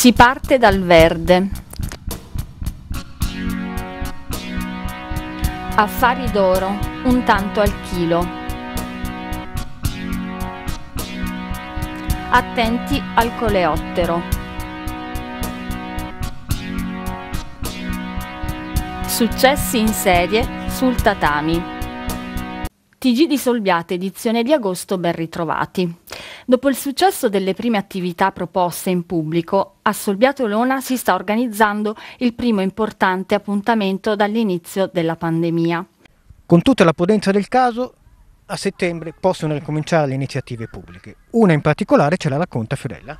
Si parte dal verde. Affari d'oro, un tanto al chilo. Attenti al coleottero. Successi in serie sul tatami. TG di Solbiate, edizione di agosto, ben ritrovati. Dopo il successo delle prime attività proposte in pubblico, a Solbiato Lona si sta organizzando il primo importante appuntamento dall'inizio della pandemia. Con tutta la potenza del caso, a settembre possono ricominciare le iniziative pubbliche. Una in particolare ce la racconta Fiorella.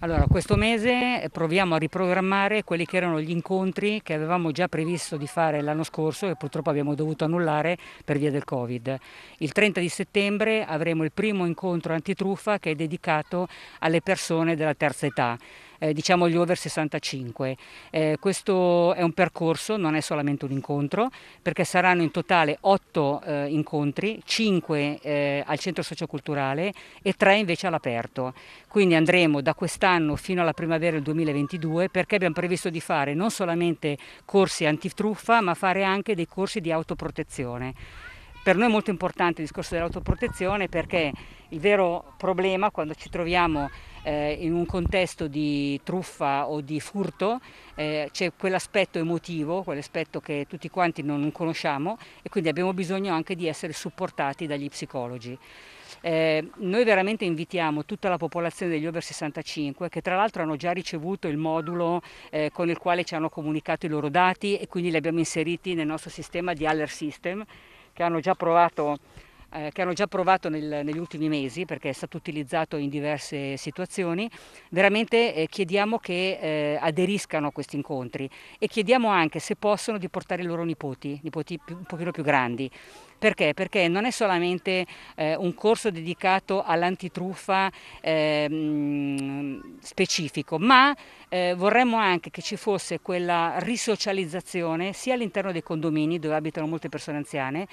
Allora, questo mese eh, proviamo a riprogrammare quelli che erano gli incontri che avevamo già previsto di fare l'anno scorso e purtroppo abbiamo dovuto annullare per via del Covid. Il 30 di settembre avremo il primo incontro antitruffa che è dedicato alle persone della terza età eh, diciamo gli over 65. Eh, questo è un percorso, non è solamente un incontro, perché saranno in totale 8 eh, incontri, 5 eh, al centro socioculturale e 3 invece all'aperto. Quindi andremo da quest'anno fino alla primavera del 2022 perché abbiamo previsto di fare non solamente corsi antitruffa ma fare anche dei corsi di autoprotezione. Per noi è molto importante il discorso dell'autoprotezione perché il vero problema quando ci troviamo eh, in un contesto di truffa o di furto eh, c'è quell'aspetto emotivo, quell'aspetto che tutti quanti non conosciamo e quindi abbiamo bisogno anche di essere supportati dagli psicologi. Eh, noi veramente invitiamo tutta la popolazione degli over 65 che tra l'altro hanno già ricevuto il modulo eh, con il quale ci hanno comunicato i loro dati e quindi li abbiamo inseriti nel nostro sistema di Aller System che hanno già provato eh, che hanno già provato nel, negli ultimi mesi perché è stato utilizzato in diverse situazioni, veramente eh, chiediamo che eh, aderiscano a questi incontri e chiediamo anche se possono di portare i loro nipoti, nipoti più, un pochino più grandi. Perché? Perché non è solamente eh, un corso dedicato all'antitruffa ehm, specifico, ma eh, vorremmo anche che ci fosse quella risocializzazione sia all'interno dei condomini dove abitano molte persone anziane,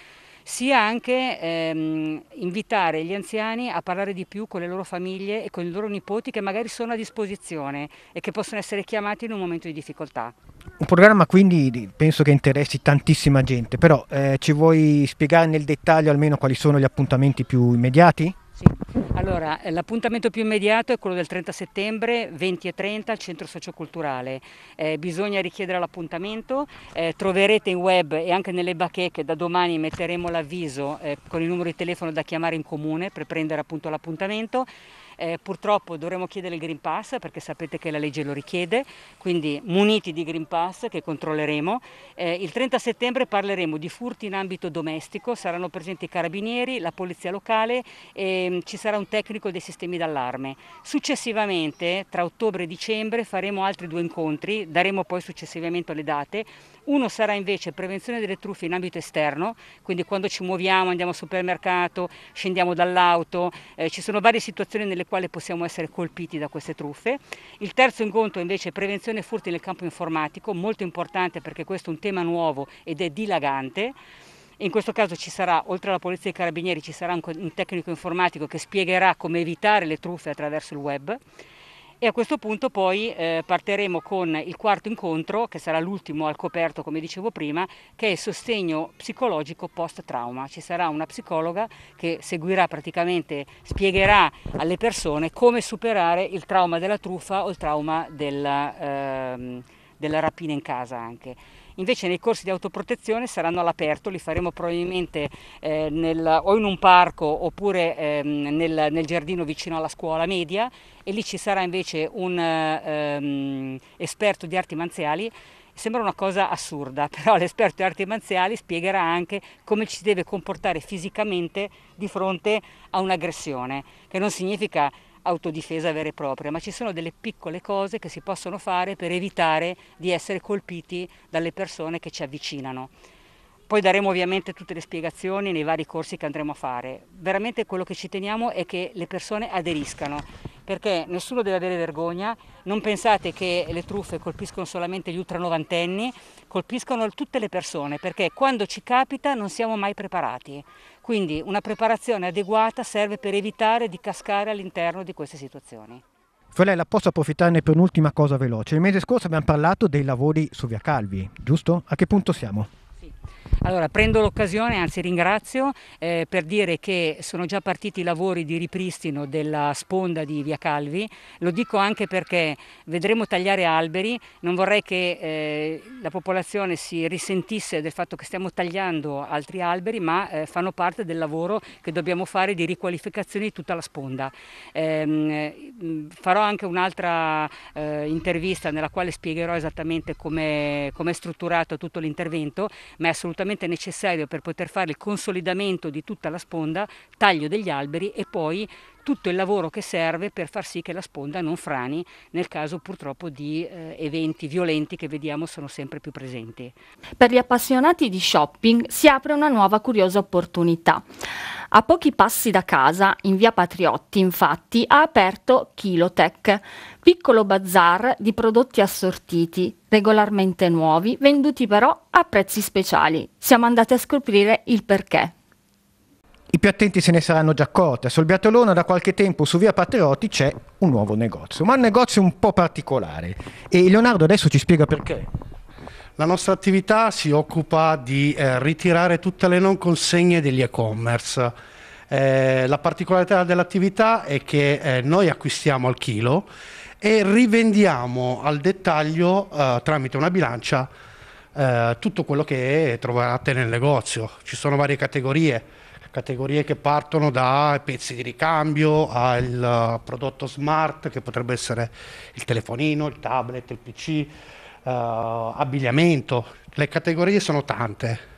sia anche ehm, invitare gli anziani a parlare di più con le loro famiglie e con i loro nipoti che magari sono a disposizione e che possono essere chiamati in un momento di difficoltà. Un programma quindi penso che interessi tantissima gente, però eh, ci vuoi spiegare nel dettaglio almeno quali sono gli appuntamenti più immediati? Sì. Allora, eh, l'appuntamento più immediato è quello del 30 settembre, 20 e 30, al Centro Socioculturale. Eh, bisogna richiedere l'appuntamento, eh, troverete in web e anche nelle bacheche da domani metteremo l'avviso eh, con il numero di telefono da chiamare in comune per prendere appunto l'appuntamento. Eh, purtroppo dovremo chiedere il Green Pass perché sapete che la legge lo richiede, quindi muniti di Green Pass che controlleremo. Eh, il 30 settembre parleremo di furti in ambito domestico, saranno presenti i carabinieri, la polizia locale e ehm, ci sarà un tecnico dei sistemi d'allarme. Successivamente, tra ottobre e dicembre, faremo altri due incontri, daremo poi successivamente le date. Uno sarà invece prevenzione delle truffe in ambito esterno, quindi quando ci muoviamo, andiamo al supermercato, scendiamo dall'auto, eh, ci sono varie situazioni nelle nel quale possiamo essere colpiti da queste truffe. Il terzo incontro invece è prevenzione furti nel campo informatico, molto importante perché questo è un tema nuovo ed è dilagante. In questo caso ci sarà, oltre alla Polizia e ai Carabinieri, ci sarà un tecnico informatico che spiegherà come evitare le truffe attraverso il web e a questo punto poi eh, partiremo con il quarto incontro, che sarà l'ultimo al coperto come dicevo prima, che è il sostegno psicologico post-trauma. Ci sarà una psicologa che seguirà praticamente, spiegherà alle persone come superare il trauma della truffa o il trauma della, eh, della rapina in casa anche. Invece nei corsi di autoprotezione saranno all'aperto, li faremo probabilmente eh, nel, o in un parco oppure ehm, nel, nel, giardino vicino alla scuola media e lì ci sarà invece un ehm, esperto di arti manziali Sembra una cosa assurda, però l'esperto di arti manziali spiegherà anche come ci si deve comportare fisicamente di fronte a un'aggressione, che non significa autodifesa vera e propria, ma ci sono delle piccole cose che si possono fare per evitare di essere colpiti dalle persone che ci avvicinano. Poi daremo ovviamente tutte le spiegazioni nei vari corsi che andremo a fare. Veramente quello che ci teniamo è che le persone aderiscano, perché nessuno deve avere vergogna, non pensate che le truffe colpiscono solamente gli ultra novantenni, colpiscono tutte le persone, perché quando ci capita non siamo mai preparati. Quindi una preparazione adeguata serve per evitare di cascare all'interno di queste situazioni. Fiorella, posso approfittarne per un'ultima cosa veloce. Il mese scorso abbiamo parlato dei lavori su Via Calvi, giusto? A che punto siamo? Allora prendo l'occasione, anzi ringrazio, eh, per dire che sono già partiti i lavori di ripristino della sponda di Via Calvi, lo dico anche perché vedremo tagliare alberi, non vorrei che eh, la popolazione si risentisse del fatto che stiamo tagliando altri alberi, ma eh, fanno parte del lavoro che dobbiamo fare di riqualificazione di tutta la sponda. Ehm, farò anche un'altra eh, intervista nella quale spiegherò esattamente come è strutturato tutto l'intervento, ma è assolutamente assolutamente necessario per poter fare il consolidamento di tutta la sponda, taglio degli alberi e poi tutto il lavoro che serve per far sì che la sponda non frani nel caso purtroppo di eh, eventi violenti che vediamo sono sempre più presenti. Per gli appassionati di shopping si apre una nuova curiosa opportunità. A pochi passi da casa, in via Patriotti, infatti, ha aperto Kilotech, piccolo bazar di prodotti assortiti, regolarmente nuovi, venduti però a prezzi speciali. Siamo andati a scoprire il perché. I più attenti se ne saranno già accorti. A Solbiatolona da qualche tempo su via Patrioti c'è un nuovo negozio, ma un negozio un po' particolare. E Leonardo adesso ci spiega perché. La nostra attività si occupa di eh, ritirare tutte le non consegne degli e-commerce. Eh, la particolarità dell'attività è che eh, noi acquistiamo al chilo e rivendiamo al dettaglio eh, tramite una bilancia eh, tutto quello che trovate nel negozio. Ci sono varie categorie categorie che partono da pezzi di ricambio al eh, prodotto smart che potrebbe essere il telefonino, il tablet, il PC, uh, eh, abbigliamento. Le categorie sono tante.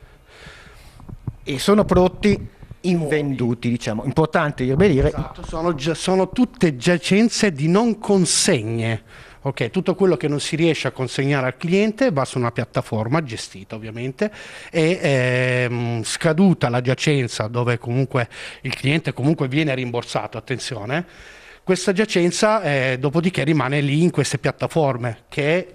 E sono prodotti invenduti, diciamo. Importante ribadire. Esatto, sono, sono tutte giacenze di non consegne Okay, tutto quello che non si riesce a consegnare al cliente va su una piattaforma gestita ovviamente e ehm, scaduta la giacenza dove comunque il cliente comunque viene rimborsato, attenzione, questa giacenza eh, dopodiché rimane lì in queste piattaforme che,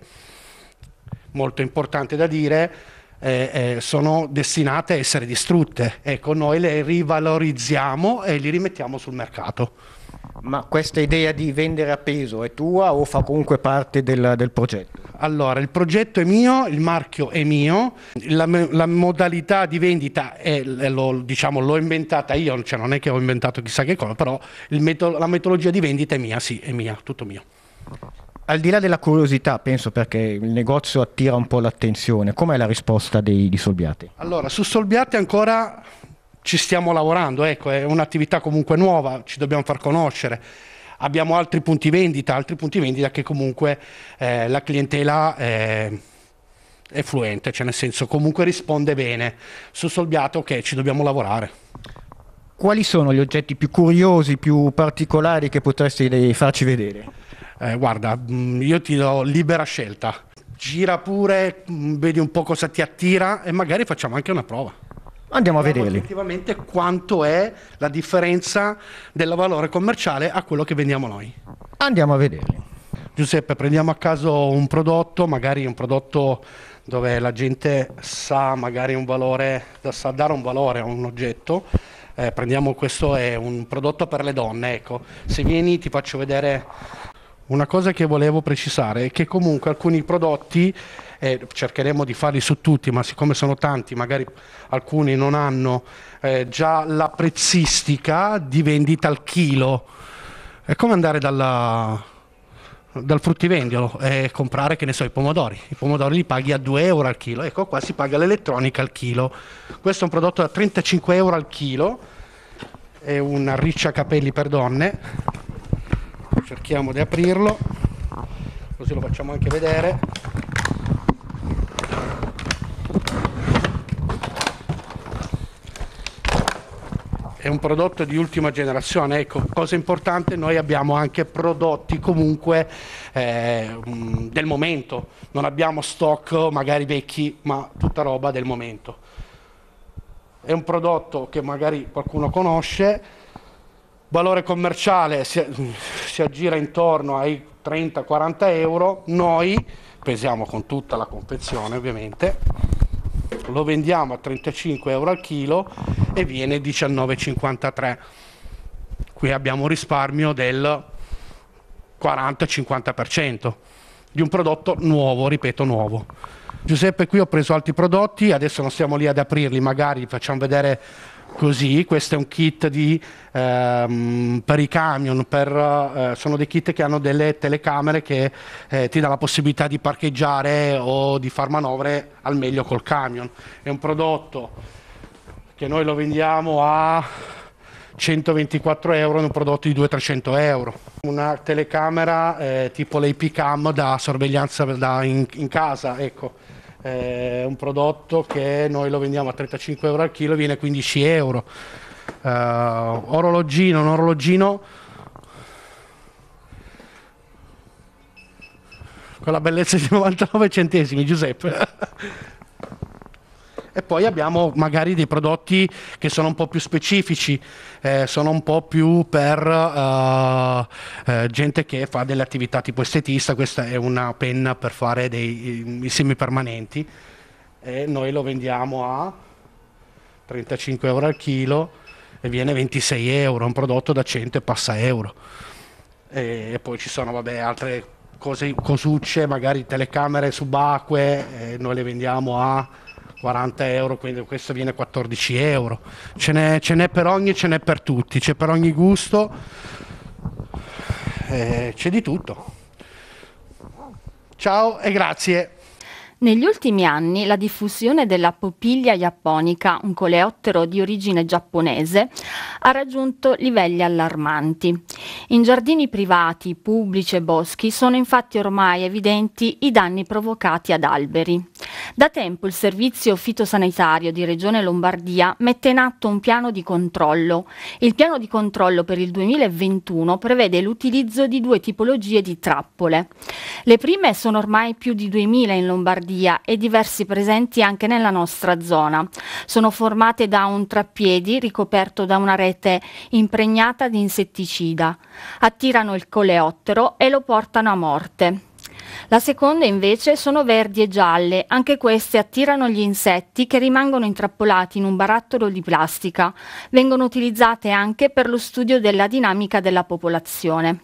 molto importante da dire, eh, eh, sono destinate a essere distrutte. Ecco, noi le rivalorizziamo e li rimettiamo sul mercato. Ma questa idea di vendere a peso è tua o fa comunque parte del, del progetto? Allora, il progetto è mio, il marchio è mio, la, la modalità di vendita è, diciamo, l'ho diciamo, inventata io, cioè non è che ho inventato chissà che cosa, però meto la metodologia di vendita è mia, sì, è mia, tutto mio. Al di là della curiosità, penso perché il negozio attira un po' l'attenzione, com'è la risposta dei, di Solbiate? Allora, su Solbiate ancora ci stiamo lavorando, ecco, è un'attività comunque nuova, ci dobbiamo far conoscere. Abbiamo altri punti vendita, altri punti vendita che comunque eh, la clientela eh, è fluente, cioè nel senso comunque risponde bene. Su Solbiato che ci dobbiamo lavorare. Quali sono gli oggetti più curiosi, più particolari che potresti farci vedere? Eh, guarda, mm, io ti do libera scelta. Gira pure, mm, vedi un po' cosa ti attira e magari facciamo anche una prova. Andiamo a vederli. Effettivamente quanto è la differenza del valore commerciale a quello che vendiamo noi. Andiamo a vederli. Giuseppe, prendiamo a caso un prodotto, magari un prodotto dove la gente sa magari un valore, sa dare un valore a un oggetto. Eh, prendiamo questo è un prodotto per le donne, ecco. Se vieni ti faccio vedere una cosa che volevo precisare è che comunque alcuni prodotti eh, cercheremo di farli su tutti, ma siccome sono tanti, magari alcuni non hanno eh, già la prezzistica di vendita al chilo. È come andare dalla, dal fruttivendolo e comprare, che ne so, i pomodori. I pomodori li paghi a 2 euro al chilo. Ecco, qua si paga l'elettronica al chilo. Questo è un prodotto da 35 euro al chilo, è una riccia capelli per donne cerchiamo di aprirlo così lo facciamo anche vedere è un prodotto di ultima generazione. Ecco, cosa importante, noi abbiamo anche prodotti comunque eh, mm, del momento, non abbiamo stock magari vecchi, ma tutta roba del momento. È un prodotto che magari qualcuno conosce, valore commerciale si, si aggira intorno ai 30-40 euro, noi pesiamo con tutta la confezione ovviamente, lo vendiamo a 35 euro al chilo e viene 19,53. Qui abbiamo un risparmio del 40-50% di un prodotto nuovo, ripeto nuovo. Giuseppe, qui ho preso altri prodotti, adesso non stiamo lì ad aprirli, magari vi facciamo vedere così, questo è un kit di, ehm, per i camion, per, eh, sono dei kit che hanno delle telecamere che eh, ti danno la possibilità di parcheggiare o di far manovre al meglio col camion. È un prodotto che noi lo vendiamo a 124 euro in un prodotto di 200-300 euro. Una telecamera eh, tipo l'AP cam da sorveglianza da in, in casa, ecco è eh, un prodotto che noi lo vendiamo a 35 euro al chilo, viene 15 euro. Uh, orologino, un orologino con la bellezza di 99 centesimi, Giuseppe. e poi abbiamo magari dei prodotti che sono un po' più specifici, eh, sono un po' più per uh, eh, gente che fa delle attività tipo estetista, questa è una penna per fare dei eh, semi permanenti e noi lo vendiamo a 35 euro al chilo e viene 26 euro, un prodotto da 100 e passa euro. E, e poi ci sono vabbè, altre cose, cosucce, magari telecamere subacquee, noi le vendiamo a 40 euro, quindi questo viene 14 euro. Ce n'è, ce n'è per ogni, ce n'è per tutti, c'è per ogni gusto, eh, c'è di tutto. Ciao e grazie. Negli ultimi anni la diffusione della popiglia japonica, un coleottero di origine giapponese, ha raggiunto livelli allarmanti. In giardini privati, pubblici e boschi sono infatti ormai evidenti i danni provocati ad alberi. Da tempo il Servizio Fitosanitario di Regione Lombardia mette in atto un piano di controllo. Il piano di controllo per il 2021 prevede l'utilizzo di due tipologie di trappole. Le prime sono ormai più di 2000 in Lombardia e diversi presenti anche nella nostra zona. Sono formate da un trappiedi ricoperto da una rete impregnata di insetticida. Attirano il coleottero e lo portano a morte. La seconda invece sono verdi e gialle, anche queste attirano gli insetti che rimangono intrappolati in un barattolo di plastica. Vengono utilizzate anche per lo studio della dinamica della popolazione.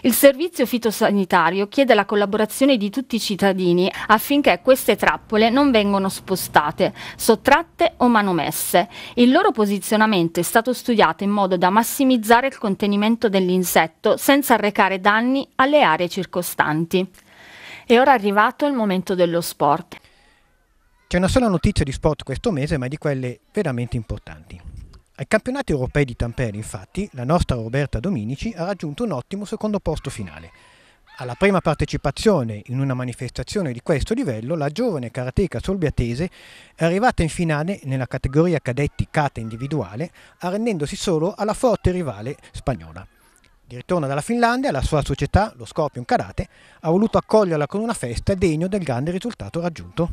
Il servizio fitosanitario chiede la collaborazione di tutti i cittadini affinché queste trappole non vengano spostate, sottratte o manomesse. Il loro posizionamento è stato studiato in modo da massimizzare il contenimento dell'insetto senza arrecare danni alle aree circostanti. E ora è arrivato il momento dello sport. C'è una sola notizia di sport questo mese, ma è di quelle veramente importanti. Ai campionati europei di Tampere, infatti, la nostra Roberta Dominici ha raggiunto un ottimo secondo posto finale. Alla prima partecipazione in una manifestazione di questo livello, la giovane karateka solbiatese è arrivata in finale nella categoria cadetti kata individuale, arrendendosi solo alla forte rivale spagnola. Di ritorno dalla Finlandia, la sua società, lo Scorpion Karate, ha voluto accoglierla con una festa degno del grande risultato raggiunto.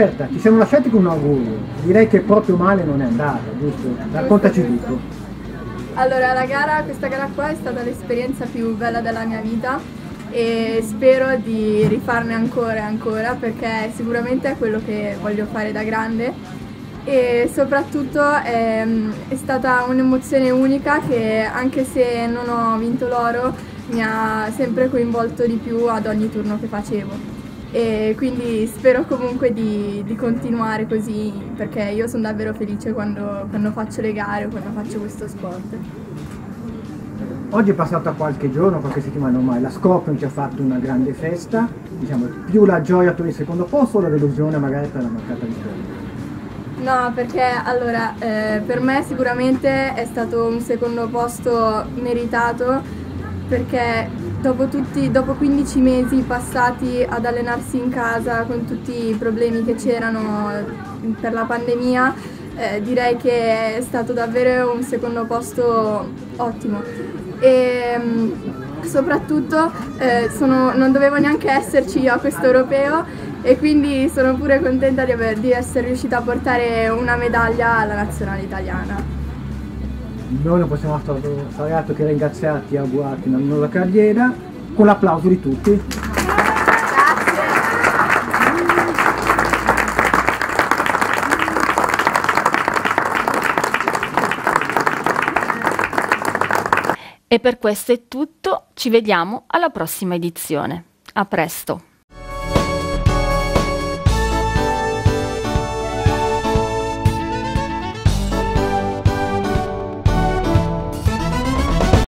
Roberta, ti siamo lasciati con un augurio. Direi che proprio male non è andata, giusto? Raccontaci tutto. Allora, la gara, questa gara qua è stata l'esperienza più bella della mia vita e spero di rifarne ancora e ancora perché sicuramente è quello che voglio fare da grande e soprattutto è, è stata un'emozione unica che anche se non ho vinto l'oro mi ha sempre coinvolto di più ad ogni turno che facevo e quindi spero comunque di, di continuare così perché io sono davvero felice quando, quando faccio le gare o quando faccio questo sport. Oggi è passata qualche giorno, qualche settimana ormai, la Scorpion ci ha fatto una grande festa, diciamo più la gioia per il secondo posto o la delusione magari per la mancata vittoria? No, perché allora eh, per me sicuramente è stato un secondo posto meritato perché Dopo, tutti, dopo, 15 mesi passati ad allenarsi in casa con tutti i problemi che c'erano mm, per la pandemia, eh, direi che è stato davvero un secondo posto ottimo. E, mm, soprattutto eh, sono, non dovevo neanche esserci io a questo europeo e quindi sono pure contenta di, aver, di essere riuscita a portare una medaglia alla nazionale italiana noi non possiamo fare altro che ringraziarti e augurarti una nuova carriera con l'applauso di tutti. E per questo è tutto, ci vediamo alla prossima edizione. A presto!